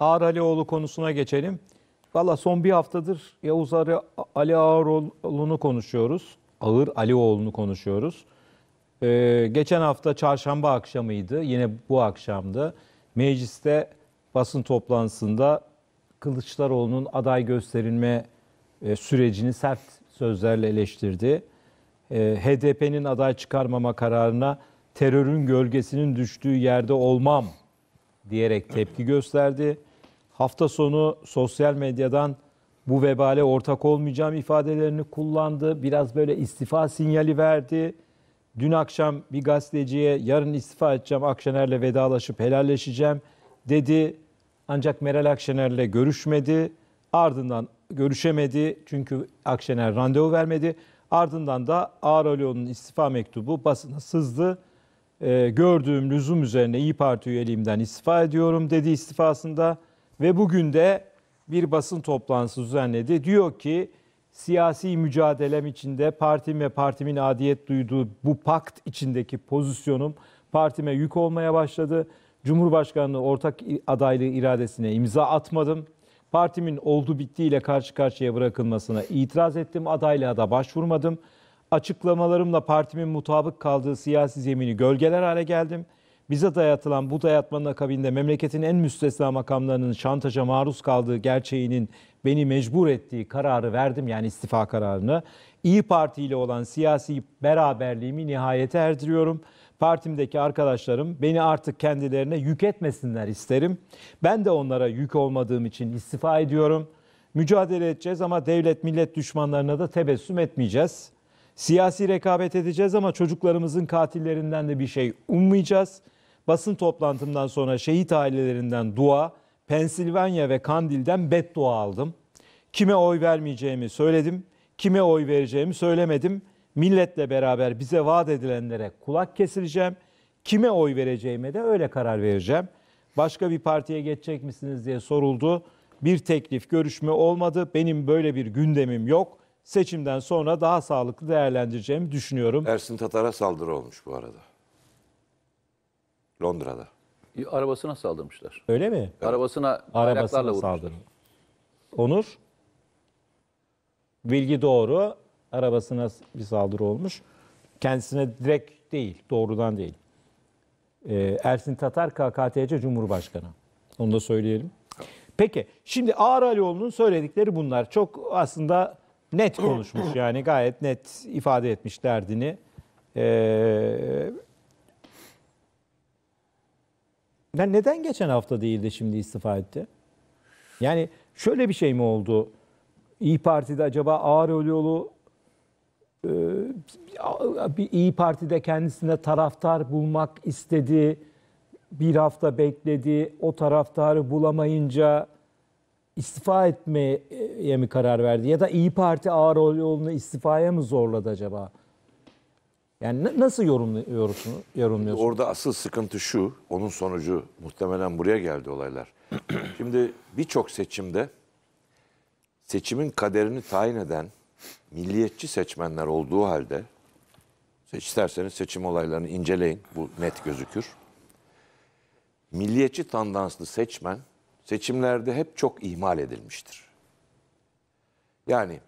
Ağar Alioğlu konusuna geçelim. Valla son bir haftadır Yavuz Ali Ağaroğlu'nu konuşuyoruz. Ağır Alioğlu'nu konuşuyoruz. Ee, geçen hafta çarşamba akşamıydı. Yine bu akşamda Mecliste basın toplantısında Kılıçdaroğlu'nun aday gösterilme e, sürecini sert sözlerle eleştirdi. E, ee, HDP'nin aday çıkarmama kararına terörün gölgesinin düştüğü yerde olmam diyerek tepki gösterdi hafta sonu sosyal medyadan bu vebale ortak olmayacağım ifadelerini kullandı. Biraz böyle istifa sinyali verdi. Dün akşam bir gazeteciye yarın istifa edeceğim, Akşener'le vedalaşıp helalleşeceğim dedi. Ancak Meral Akşener'le görüşmedi. Ardından görüşemedi çünkü Akşener randevu vermedi. Ardından da Ağar Alioğlu'nun istifa mektubu basına sızdı. Ee, gördüğüm lüzum üzerine İyi Parti üyeliğimden istifa ediyorum dedi istifasında. Ve bugün de bir basın toplantısı düzenledi. Diyor ki siyasi mücadelem içinde partim ve partimin adiyet duyduğu bu pakt içindeki pozisyonum partime yük olmaya başladı. Cumhurbaşkanlığı ortak adaylığı iradesine imza atmadım. Partimin oldu bittiğiyle karşı karşıya bırakılmasına itiraz ettim. Adaylığa da başvurmadım. Açıklamalarımla partimin mutabık kaldığı siyasi zemini gölgeler hale geldim.'' bize dayatılan bu dayatmanın akabinde memleketin en müstesna makamlarının şantaja maruz kaldığı gerçeğinin beni mecbur ettiği kararı verdim yani istifa kararını. İyi Parti ile olan siyasi beraberliğimi nihayete erdiriyorum. Partimdeki arkadaşlarım beni artık kendilerine yük etmesinler isterim. Ben de onlara yük olmadığım için istifa ediyorum. Mücadele edeceğiz ama devlet millet düşmanlarına da tebessüm etmeyeceğiz. Siyasi rekabet edeceğiz ama çocuklarımızın katillerinden de bir şey ummayacağız.'' Basın toplantımdan sonra şehit ailelerinden dua, Pensilvanya ve Kandil'den beddua aldım. Kime oy vermeyeceğimi söyledim, kime oy vereceğimi söylemedim. Milletle beraber bize vaat edilenlere kulak kesileceğim. Kime oy vereceğime de öyle karar vereceğim. Başka bir partiye geçecek misiniz diye soruldu. Bir teklif görüşme olmadı. Benim böyle bir gündemim yok. Seçimden sonra daha sağlıklı değerlendireceğimi düşünüyorum. Ersin Tatar'a saldırı olmuş bu arada. Londra'da. Arabasına saldırmışlar. Öyle mi? Arabasına bayraklarla Arabasına Onur? Bilgi doğru. Arabasına bir saldırı olmuş. Kendisine direkt değil, doğrudan değil. Ee, Ersin Tatar KKTC Cumhurbaşkanı. Onu da söyleyelim. Peki, şimdi Ağar Alioğlu'nun söyledikleri bunlar. Çok aslında net konuşmuş yani gayet net ifade etmiş derdini. Ee, Ya neden geçen hafta değil de şimdi istifa etti? Yani şöyle bir şey mi oldu? İyi Parti'de acaba ağır yolu e, bir İyi Parti'de kendisine taraftar bulmak istedi. Bir hafta bekledi. O taraftarı bulamayınca istifa etmeye mi karar verdi? Ya da İyi Parti ağır yolunu istifaya mı zorladı acaba? Yani nasıl yorumluyorsunuz? Yorumluyorsun? Orada asıl sıkıntı şu, onun sonucu muhtemelen buraya geldi olaylar. Şimdi birçok seçimde seçimin kaderini tayin eden milliyetçi seçmenler olduğu halde isterseniz seçim olaylarını inceleyin. Bu net gözükür. Milliyetçi tandanslı seçmen seçimlerde hep çok ihmal edilmiştir. Yani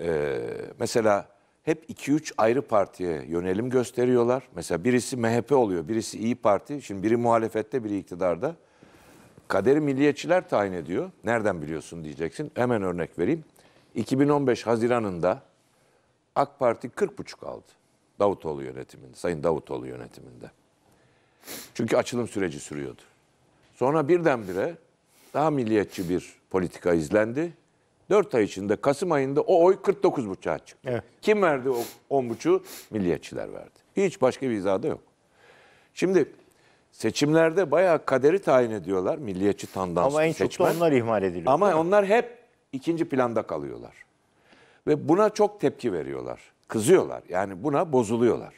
e, mesela hep 2-3 ayrı partiye yönelim gösteriyorlar. Mesela birisi MHP oluyor, birisi İyi Parti. Şimdi biri muhalefette, biri iktidarda. Kaderi milliyetçiler tayin ediyor. Nereden biliyorsun diyeceksin. Hemen örnek vereyim. 2015 Haziran'ında AK Parti 40,5 aldı. Davutoğlu yönetiminde, Sayın Davutoğlu yönetiminde. Çünkü açılım süreci sürüyordu. Sonra birdenbire daha milliyetçi bir politika izlendi. 4 ay içinde Kasım ayında o oy 49 49,5'a çıktı. Evet. Kim verdi o 10,5'u? Milliyetçiler verdi. Hiç başka bir izahı yok. Şimdi seçimlerde bayağı kaderi tayin ediyorlar milliyetçi tandanslı Ama en seçmen. da onlar ihmal ediliyor. Ama onlar hep ikinci planda kalıyorlar. Ve buna çok tepki veriyorlar. Kızıyorlar. Yani buna bozuluyorlar.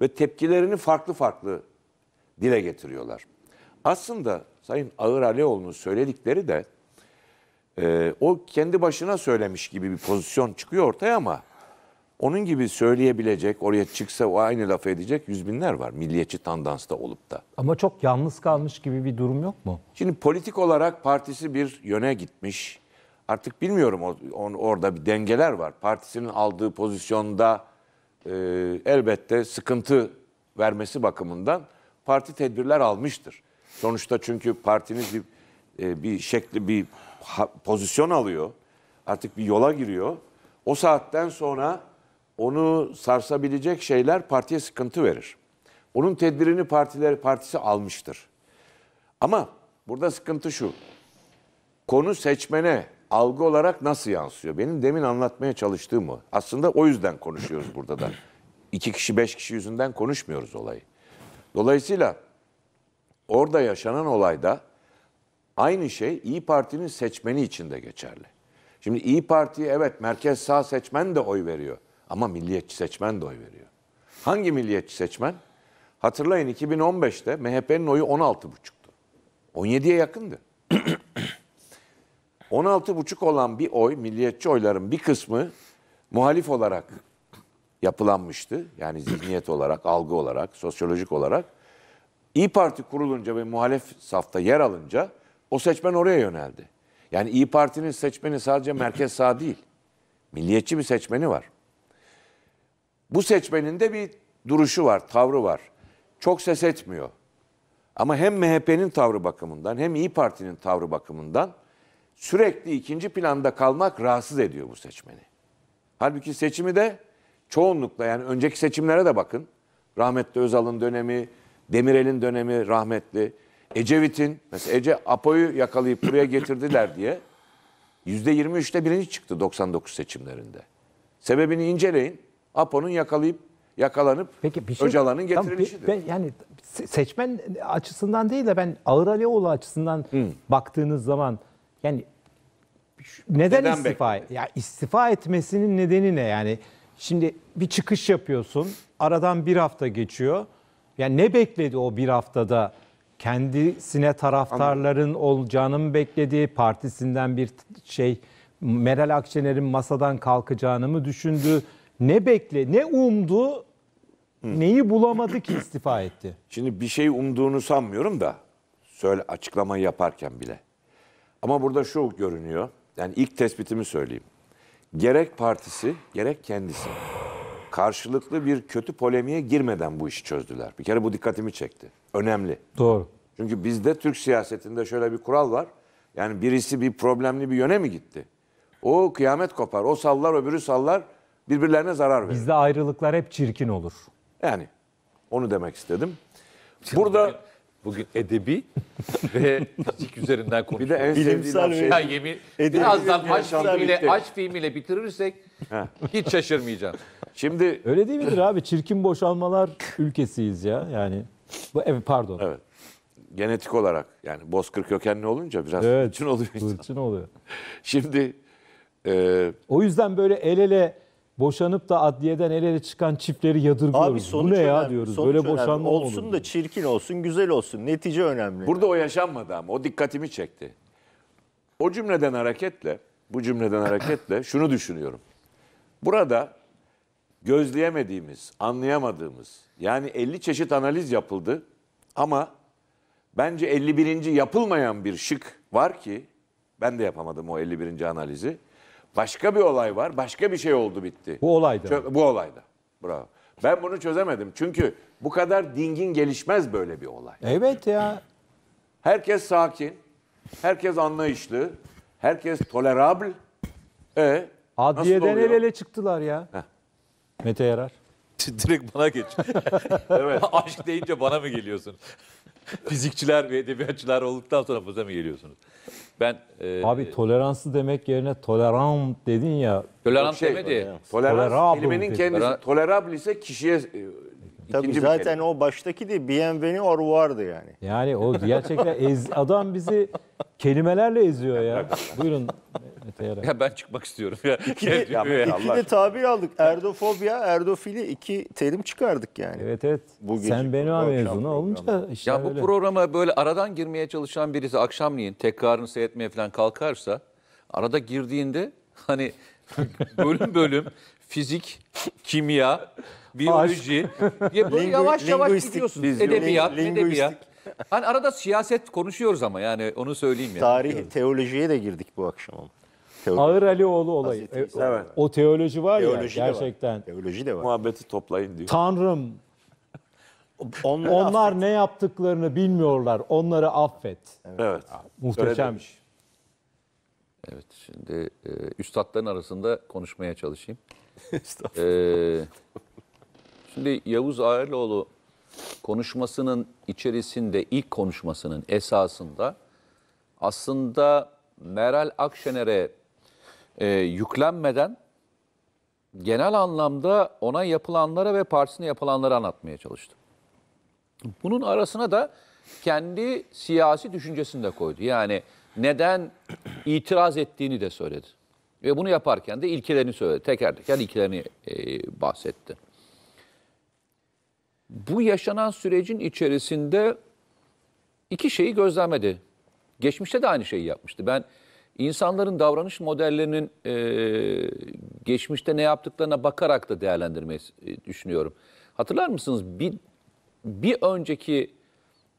Ve tepkilerini farklı farklı dile getiriyorlar. Aslında Sayın Ağır Alioğlu'nun söyledikleri de e, o kendi başına söylemiş gibi bir pozisyon çıkıyor ortaya ama onun gibi söyleyebilecek, oraya çıksa o aynı lafı edecek yüz binler var milliyetçi tandansta olup da. Ama çok yalnız kalmış gibi bir durum yok mu? Şimdi politik olarak partisi bir yöne gitmiş. Artık bilmiyorum on, orada bir dengeler var. Partisinin aldığı pozisyonda e, elbette sıkıntı vermesi bakımından parti tedbirler almıştır. Sonuçta çünkü partiniz bir, e, bir şekli, bir pozisyon alıyor. Artık bir yola giriyor. O saatten sonra onu sarsabilecek şeyler partiye sıkıntı verir. Onun tedbirini partiler partisi almıştır. Ama burada sıkıntı şu. Konu seçmene algı olarak nasıl yansıyor? Benim demin anlatmaya çalıştığım o. Aslında o yüzden konuşuyoruz burada da. İki kişi, beş kişi yüzünden konuşmuyoruz olayı. Dolayısıyla orada yaşanan olayda Aynı şey İyi Parti'nin seçmeni için de geçerli. Şimdi İyi Parti'ye evet merkez sağ seçmen de oy veriyor ama milliyetçi seçmen de oy veriyor. Hangi milliyetçi seçmen? Hatırlayın 2015'te MHP'nin oyu 16,5'tu. 17'ye yakındı. 16,5 olan bir oy, milliyetçi oyların bir kısmı muhalif olarak yapılanmıştı. Yani zihniyet olarak, algı olarak, sosyolojik olarak. İyi Parti kurulunca ve muhalef safta yer alınca o seçmen oraya yöneldi. Yani İyi Parti'nin seçmeni sadece merkez sağ değil. Milliyetçi bir seçmeni var. Bu seçmenin de bir duruşu var, tavrı var. Çok ses etmiyor. Ama hem MHP'nin tavrı bakımından hem İyi Parti'nin tavrı bakımından sürekli ikinci planda kalmak rahatsız ediyor bu seçmeni. Halbuki seçimi de çoğunlukla yani önceki seçimlere de bakın. Rahmetli Özal'ın dönemi, Demirel'in dönemi rahmetli. Ecevit'in mesela Ece Apo'yu yakalayıp buraya getirdiler diye yüzde %23'te birinci çıktı 99 seçimlerinde. Sebebini inceleyin. Apo'nun yakalayıp yakalanıp Peki bir şey Öcalan'ın getirilişidir. yani seçmen açısından değil de ben Ağır Alioğlu açısından Hı. baktığınız zaman yani neden, neden istifa? Bekledin? Ya istifa etmesinin nedeni ne yani? Şimdi bir çıkış yapıyorsun. Aradan bir hafta geçiyor. Yani ne bekledi o bir haftada? kendisine taraftarların Anladım. olacağını mı beklediği partisinden bir şey Meral Akşener'in masadan kalkacağını mı düşündü? Ne bekle, ne umdu, neyi bulamadı ki istifa etti? Şimdi bir şey umduğunu sanmıyorum da söyle açıklamayı yaparken bile. Ama burada şu görünüyor. Yani ilk tespitimi söyleyeyim. Gerek partisi, gerek kendisi karşılıklı bir kötü polemiğe girmeden bu işi çözdüler. Bir kere bu dikkatimi çekti önemli. Doğru. Çünkü bizde Türk siyasetinde şöyle bir kural var. Yani birisi bir problemli bir yöne mi gitti? O kıyamet kopar. O sallar öbürü sallar. Birbirlerine zarar verir. Bizde ayrılıklar hep çirkin olur. Yani onu demek istedim. Şimdi Burada bugün edebi ve fizik üzerinden konuşuyoruz. Bir de en Bilimsel sevdiğim şey. yemin, edebi birazdan aç filmiyle, aç filmiyle bitirirsek hiç şaşırmayacağım. Şimdi Öyle değil midir abi? Çirkin boşalmalar ülkesiyiz ya yani. Bu evet pardon. Evet. Genetik olarak yani bozkır kökenli olunca biraz evet, hırçın oluyor. Hırçın oluyor. Şimdi e... o yüzden böyle el ele boşanıp da adliyeden el ele çıkan çiftleri yadırgıyoruz. Abi sonuç Bu ne önemli. ya diyoruz. Sonuç Böyle boşanma olsun olur. da çirkin olsun, güzel olsun. Netice önemli. Burada yani. o yaşanmadı ama o dikkatimi çekti. O cümleden hareketle, bu cümleden hareketle şunu düşünüyorum. Burada gözleyemediğimiz, anlayamadığımız yani 50 çeşit analiz yapıldı ama bence 51. yapılmayan bir şık var ki ben de yapamadım o 51. analizi. Başka bir olay var, başka bir şey oldu bitti. Bu olayda. Çö- bu olayda. Bravo. Ben bunu çözemedim. Çünkü bu kadar dingin gelişmez böyle bir olay. Evet ya. Herkes sakin, herkes anlayışlı, herkes tolerabl. E, Adliyeden nasıl el oluyor? ele çıktılar ya. Heh. Mete Yarar. Direkt bana geç. evet. Aşk deyince bana mı geliyorsun? Fizikçiler ve edebiyatçılar olduktan sonra bize mi geliyorsunuz? Ben e, Abi toleranslı demek yerine tolerant dedin ya. Tolerant şey, demedi. Yani. Tolerans kelimenin dedi. kendisi. Tolerable, ise kişiye e, Tabii ikinci zaten o baştaki de bienveni or vardı yani. Yani o gerçekten ez, adam bizi kelimelerle eziyor ya. Buyurun Eteyerek. Ya ben çıkmak istiyorum. Ya. İkili, ya, ya, iki de tabir aldık. Erdofobia, erdofili iki terim çıkardık yani. Evet evet. Bu Sen Benoa mezunu olunca işte Ya bu öyle. programa böyle aradan girmeye çalışan birisi akşamleyin tekrarını seyretmeye falan kalkarsa arada girdiğinde hani bölüm bölüm fizik, kimya, biyoloji diye böyle yavaş yavaş gidiyorsun. Edebiyat, edebiyat. Hani arada siyaset konuşuyoruz ama yani onu söyleyeyim ya. Yani. Tarih, teolojiye de girdik bu akşam ama. Teoloji. Ağır Alioğlu olayı. E, o, şey, evet. o teoloji var teoloji ya gerçekten. Var. Teoloji de var. Muhabbeti toplayın diyor. Tanrım. Onları Onlar affet. ne yaptıklarını bilmiyorlar. Onları affet. Evet. evet. Ah, muhteşemmiş. Evet şimdi e, üstadların arasında konuşmaya çalışayım. ee, şimdi Yavuz Ağırlıoğlu konuşmasının içerisinde ilk konuşmasının esasında aslında Meral Akşener'e e, yüklenmeden genel anlamda ona yapılanlara ve partisine yapılanları anlatmaya çalıştı. Bunun arasına da kendi siyasi düşüncesini de koydu. Yani neden itiraz ettiğini de söyledi. Ve bunu yaparken de ilkelerini söyledi. Teker teker ilkelerini e, bahsetti. Bu yaşanan sürecin içerisinde iki şeyi gözlemledi. Geçmişte de aynı şeyi yapmıştı. Ben İnsanların davranış modellerinin e, geçmişte ne yaptıklarına bakarak da değerlendirmeyi e, düşünüyorum. Hatırlar mısınız bir, bir önceki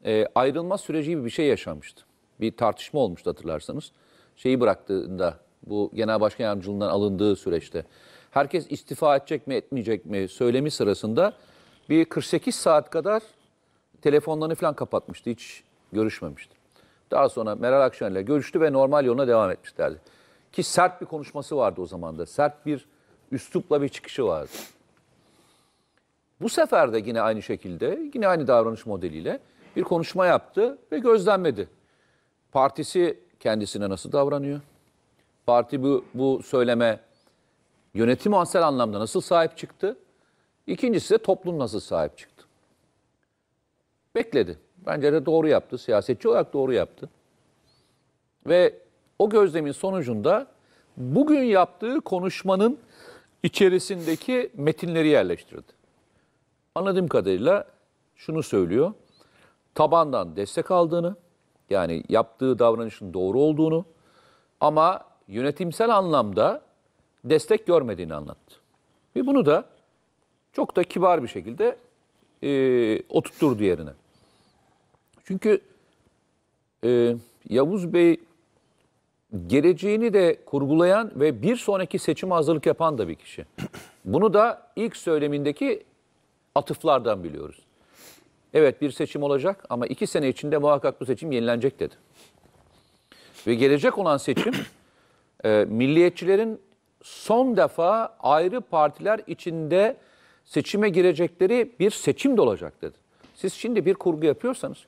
e, ayrılma süreci gibi bir şey yaşanmıştı. Bir tartışma olmuştu hatırlarsanız. Şeyi bıraktığında bu genel başkan yardımcılığından alındığı süreçte. Herkes istifa edecek mi etmeyecek mi söylemi sırasında bir 48 saat kadar telefonlarını falan kapatmıştı. Hiç görüşmemişti. Daha sonra Meral Akşener ile görüştü ve normal yoluna devam etmişlerdi. Ki sert bir konuşması vardı o zaman da. Sert bir üslupla bir çıkışı vardı. Bu sefer de yine aynı şekilde, yine aynı davranış modeliyle bir konuşma yaptı ve gözlenmedi. Partisi kendisine nasıl davranıyor? Parti bu, bu söyleme yönetim ansel anlamda nasıl sahip çıktı? İkincisi de toplum nasıl sahip çıktı? Bekledi. Bence de doğru yaptı. Siyasetçi olarak doğru yaptı. Ve o gözlemin sonucunda bugün yaptığı konuşmanın içerisindeki metinleri yerleştirdi. Anladığım kadarıyla şunu söylüyor. Tabandan destek aldığını, yani yaptığı davranışın doğru olduğunu ama yönetimsel anlamda destek görmediğini anlattı. Ve bunu da çok da kibar bir şekilde e, oturtturdu yerine. Çünkü e, Yavuz Bey geleceğini de kurgulayan ve bir sonraki seçim hazırlık yapan da bir kişi. Bunu da ilk söylemindeki atıflardan biliyoruz. Evet bir seçim olacak ama iki sene içinde muhakkak bu seçim yenilenecek dedi. Ve gelecek olan seçim e, milliyetçilerin son defa ayrı partiler içinde seçime girecekleri bir seçim de olacak dedi. Siz şimdi bir kurgu yapıyorsanız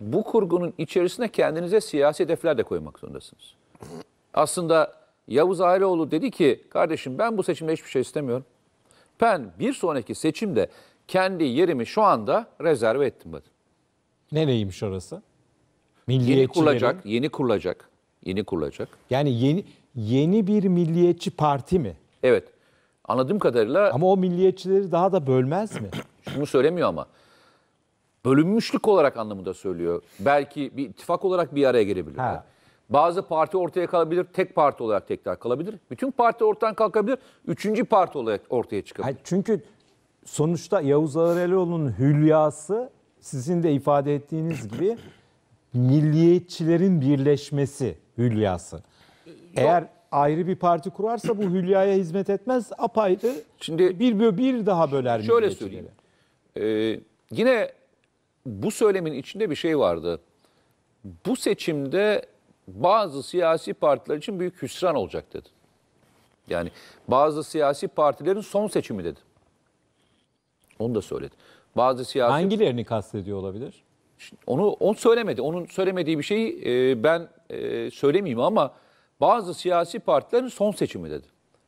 bu kurgunun içerisine kendinize siyasi hedefler de koymak zorundasınız. Aslında Yavuz Aileoğlu dedi ki kardeşim ben bu seçimde hiçbir şey istemiyorum. Ben bir sonraki seçimde kendi yerimi şu anda rezerve ettim dedi. Nereymiş orası? Milliyetçilerin... Yeni kurulacak, yeni kurulacak, yeni kurulacak. Yani yeni yeni bir milliyetçi parti mi? Evet. Anladığım kadarıyla... Ama o milliyetçileri daha da bölmez mi? Şunu söylemiyor ama bölünmüşlük olarak anlamında söylüyor. Belki bir ittifak olarak bir araya gelebilirler. Bazı parti ortaya kalabilir, tek parti olarak tekrar kalabilir. Bütün parti ortadan kalkabilir, üçüncü parti olarak ortaya çıkabilir. Hayır, çünkü sonuçta Yavuz Ağaroğlu'nun hülyası sizin de ifade ettiğiniz gibi milliyetçilerin birleşmesi hülyası. Eğer ayrı bir parti kurarsa bu hülyaya hizmet etmez apayrı. Şimdi bir bir daha böler Şöyle söyleyeyim. Ee, yine bu söylemin içinde bir şey vardı. Bu seçimde bazı siyasi partiler için büyük hüsran olacak dedi. Yani bazı siyasi partilerin son seçimi dedi. Onu da söyledi. Bazı siyasi Hangilerini kastediyor olabilir? Onu on söylemedi. Onun söylemediği bir şeyi e, ben e, söylemeyeyim ama bazı siyasi partilerin son seçimi dedi.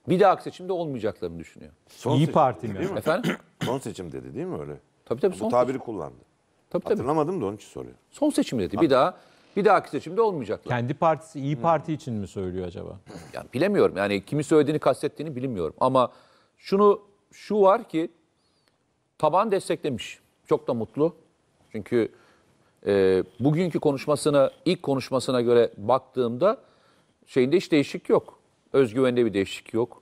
Bir dahaki seçimde olmayacaklarını düşünüyor. Son İyi Parti mi? Efendim? Son seçim dedi değil mi öyle? Tabii tabii Bu son. tabiri kullandı. Tabii, tabii. Hatırlamadım da onun için soruyor. Son seçim dedi. Bir daha bir dahaki seçimde olmayacaklar. Kendi partisi iyi Parti için mi söylüyor acaba? Yani bilemiyorum. Yani kimi söylediğini kastettiğini bilmiyorum. Ama şunu şu var ki taban desteklemiş. Çok da mutlu. Çünkü e, bugünkü konuşmasına, ilk konuşmasına göre baktığımda şeyinde hiç değişik yok. Özgüvende bir değişik yok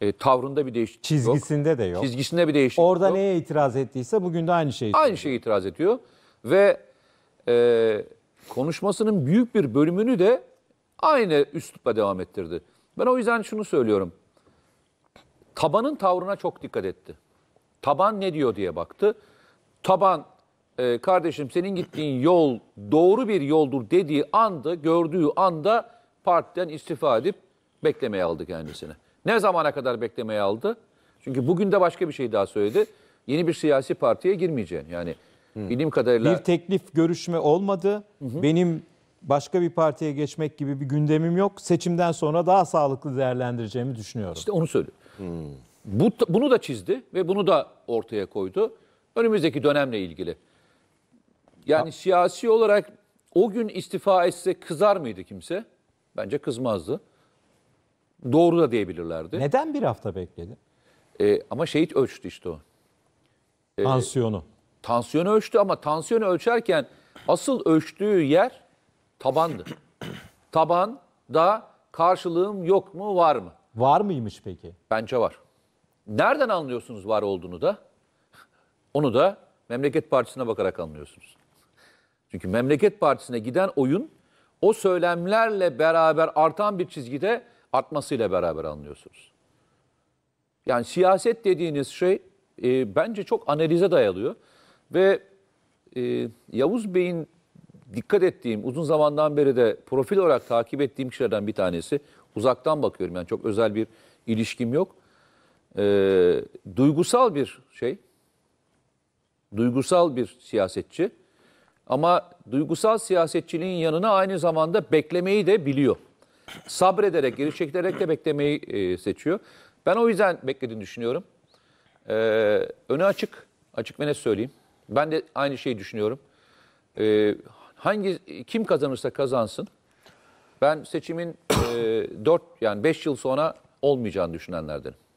e, tavrında bir değişiklik Çizgisinde yok. de yok. Çizgisinde bir değişiklik Orada yok. neye itiraz ettiyse bugün de aynı şeyi. Aynı şeye itiraz ediyor. Ve e, konuşmasının büyük bir bölümünü de aynı üslupla devam ettirdi. Ben o yüzden şunu söylüyorum. Tabanın tavrına çok dikkat etti. Taban ne diyor diye baktı. Taban e, kardeşim senin gittiğin yol doğru bir yoldur dediği anda, gördüğü anda partiden istifa edip beklemeye aldı kendisini. Ne zamana kadar beklemeye aldı? Çünkü bugün de başka bir şey daha söyledi. Yeni bir siyasi partiye girmeyeceğin, Yani Hı. bildiğim kadarıyla... Bir teklif görüşme olmadı. Hı Benim başka bir partiye geçmek gibi bir gündemim yok. Seçimden sonra daha sağlıklı değerlendireceğimi düşünüyorum. İşte onu söylüyor. Hmm. Bu, bunu da çizdi ve bunu da ortaya koydu. Önümüzdeki dönemle ilgili. Yani ha. siyasi olarak o gün istifa etse kızar mıydı kimse? Bence kızmazdı. Doğru da diyebilirlerdi. Neden bir hafta bekledi? E, ama şehit ölçtü işte o. E, Tansiyonu. Tansiyonu ölçtü ama tansiyonu ölçerken asıl ölçtüğü yer tabandı. Taban da karşılığım yok mu var mı? Var mıymış peki? Bence var. Nereden anlıyorsunuz var olduğunu da? Onu da Memleket Partisi'ne bakarak anlıyorsunuz. Çünkü Memleket Partisi'ne giden oyun o söylemlerle beraber artan bir çizgide artmasıyla beraber anlıyorsunuz. Yani siyaset dediğiniz şey e, bence çok analize dayalıyor. Ve e, Yavuz Bey'in dikkat ettiğim, uzun zamandan beri de profil olarak takip ettiğim kişilerden bir tanesi. Uzaktan bakıyorum yani çok özel bir ilişkim yok. E, duygusal bir şey, duygusal bir siyasetçi. Ama duygusal siyasetçiliğin yanına aynı zamanda beklemeyi de biliyor sabrederek, geri çekilerek de beklemeyi e, seçiyor. Ben o yüzden beklediğini düşünüyorum. Ee, önü açık. Açık ve net söyleyeyim. Ben de aynı şeyi düşünüyorum. Ee, hangi kim kazanırsa kazansın. Ben seçimin e, 4 yani 5 yıl sonra olmayacağını düşünenlerdenim.